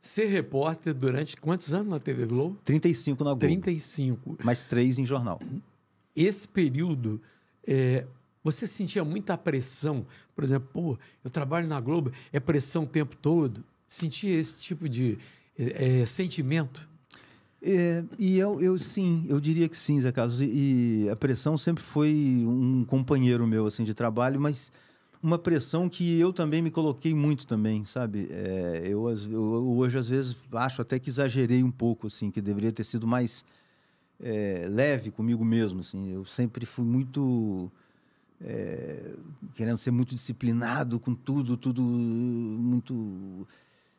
ser repórter durante quantos anos na TV Globo? 35 na Globo. 35. Mais três em jornal. Esse período, é, você sentia muita pressão? Por exemplo, pô, eu trabalho na Globo, é pressão o tempo todo? Sentia esse tipo de é, é sentimento? É, e eu, eu sim, eu diria que sim, Zé Carlos. E, e a pressão sempre foi um companheiro meu assim de trabalho, mas uma pressão que eu também me coloquei muito também, sabe? É, eu, eu, hoje, às vezes, acho até que exagerei um pouco, assim, que deveria ter sido mais é, leve comigo mesmo, assim. Eu sempre fui muito... É, querendo ser muito disciplinado com tudo, tudo muito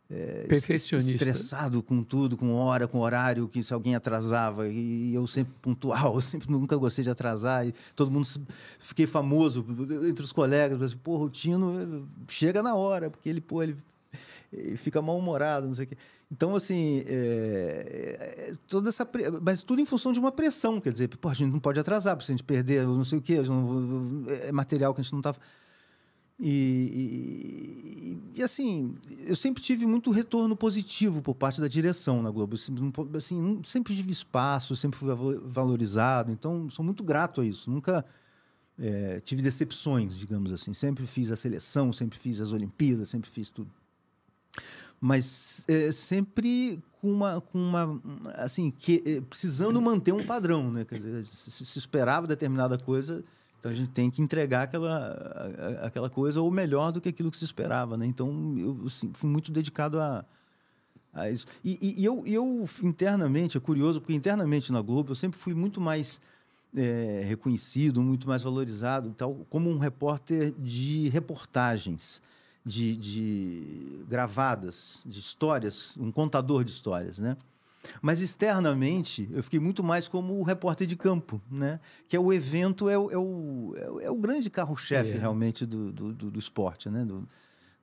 é, estressado com tudo, com hora, com horário, que se alguém atrasava. E eu sempre pontual, eu sempre nunca gostei de atrasar. E todo mundo fiquei famoso entre os colegas. Mas, porra, o Tino eh, chega na hora, porque ele, pô, ele, ele fica mal-humorado, não sei o quê. Então, assim, é, é, é, toda essa. Pre... Mas tudo em função de uma pressão, quer dizer, pô, a gente não pode atrasar, porque se a gente perder, não sei o quê, não, é material que a gente não está. E, e assim, eu sempre tive muito retorno positivo por parte da direção na Globo. assim, sempre tive espaço, sempre fui valorizado. Então, sou muito grato a isso. Nunca é, tive decepções, digamos assim. Sempre fiz a seleção, sempre fiz as Olimpíadas, sempre fiz tudo. Mas é, sempre com uma, com uma assim, que, é, precisando manter um padrão, né? Dizer, se, se esperava determinada coisa, então a gente tem que entregar aquela, aquela coisa ou melhor do que aquilo que se esperava, né? Então eu fui muito dedicado a, a isso. E, e, e eu, eu internamente, é curioso, porque internamente na Globo eu sempre fui muito mais é, reconhecido, muito mais valorizado, tal, como um repórter de reportagens, de, de gravadas, de histórias, um contador de histórias, né? Mas externamente, eu fiquei muito mais como o repórter de campo, né? Que é o evento, é o, é o, é o é grande carro-chefe é. realmente do, do, do, do, esporte, né? Do,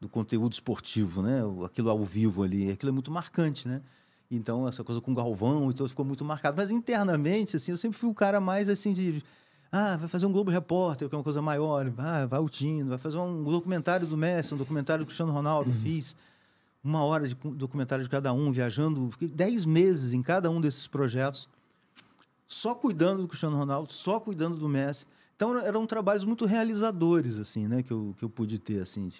do conteúdo esportivo, né? Aquilo ao vivo ali, aquilo é muito marcante, né? Então, essa coisa com Galvão, então ficou muito marcado. Mas internamente, assim, eu sempre fui o cara mais assim de. Ah, vai fazer um Globo Repórter, que é uma coisa maior. Ah, vai o Tino, vai fazer um documentário do Messi, um documentário do Cristiano Ronaldo, uhum. fiz uma hora de documentário de cada um, viajando, fiquei dez meses em cada um desses projetos, só cuidando do Cristiano Ronaldo, só cuidando do Messi. Então eram trabalhos muito realizadores assim, né, que eu, que eu pude ter assim,